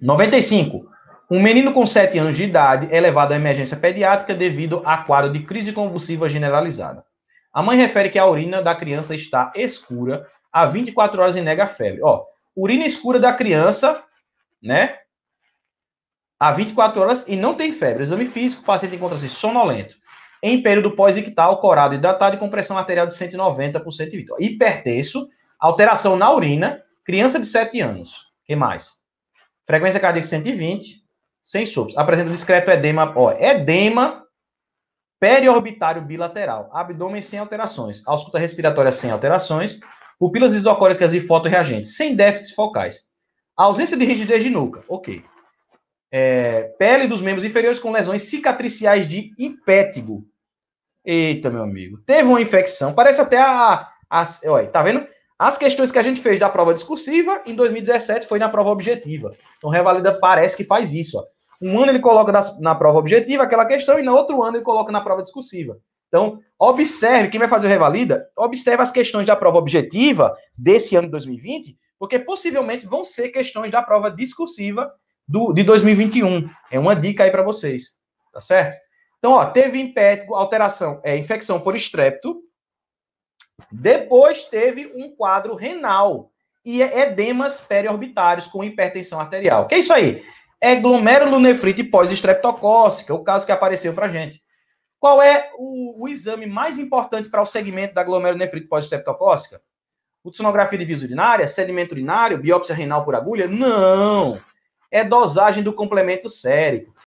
95. Um menino com 7 anos de idade é levado à emergência pediátrica devido a quadro de crise convulsiva generalizada. A mãe refere que a urina da criança está escura há 24 horas e nega a febre. Ó, urina escura da criança, né? Há 24 horas e não tem febre. Exame físico, o paciente encontra-se sonolento. Em período pós-ictal, corado, hidratado e com pressão arterial de 190 por 120. Hipertenso, alteração na urina, criança de 7 anos. O que mais? Frequência cardíaca 120, sem sopros. Apresenta discreto edema, ó, edema periorbitário bilateral, abdômen sem alterações, ausculta respiratória sem alterações, pupilas isocóricas e fotorreagentes, sem déficits focais. Ausência de rigidez de nuca, ok. É, pele dos membros inferiores com lesões cicatriciais de impétigo. Eita, meu amigo. Teve uma infecção, parece até a... a olha, tá vendo? As questões que a gente fez da prova discursiva, em 2017, foi na prova objetiva. Então, Revalida parece que faz isso. Ó. Um ano ele coloca na, prova objetiva aquela questão e no outro ano ele coloca na prova discursiva. Então, observe, quem vai fazer o Revalida, observe as questões da prova objetiva desse ano de 2020, porque possivelmente vão ser questões da prova discursiva do, de 2021. É uma dica aí para vocês, tá certo? Então, ó, teve impético, alteração, é infecção por estrepto, depois teve um quadro renal e é edemas periorbitários com hipertensão arterial. Que é isso aí? É glomerulonefrite pós-estreptocócica, o caso que apareceu para gente. Qual é o, o, exame mais importante para o segmento da glomerulonefrite pós-estreptocócica? Ultrassonografia de viso urinária, é sedimento urinário, biópsia renal por agulha? Não! É dosagem do complemento sérico.